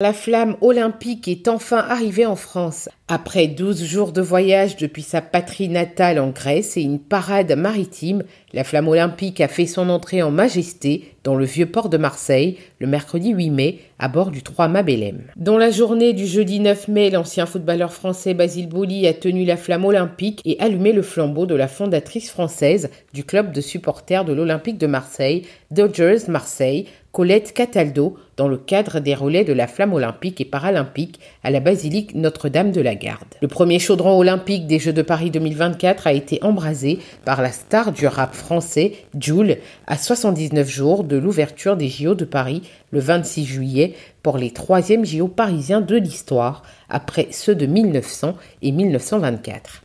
La flamme olympique est enfin arrivée en France. Après 12 jours de voyage depuis sa patrie natale en Grèce et une parade maritime, la flamme olympique a fait son entrée en majesté dans le vieux port de Marseille, le mercredi 8 mai, à bord du 3 Mabelem. Dans la journée du jeudi 9 mai, l'ancien footballeur français Basile Bouly a tenu la flamme olympique et allumé le flambeau de la fondatrice française du club de supporters de l'Olympique de Marseille, Dodgers Marseille, Colette Cataldo dans le cadre des relais de la flamme olympique et paralympique à la basilique Notre-Dame de la Garde. Le premier chaudron olympique des Jeux de Paris 2024 a été embrasé par la star du rap français Jules à 79 jours de l'ouverture des JO de Paris le 26 juillet pour les troisièmes JO parisiens de l'histoire, après ceux de 1900 et 1924.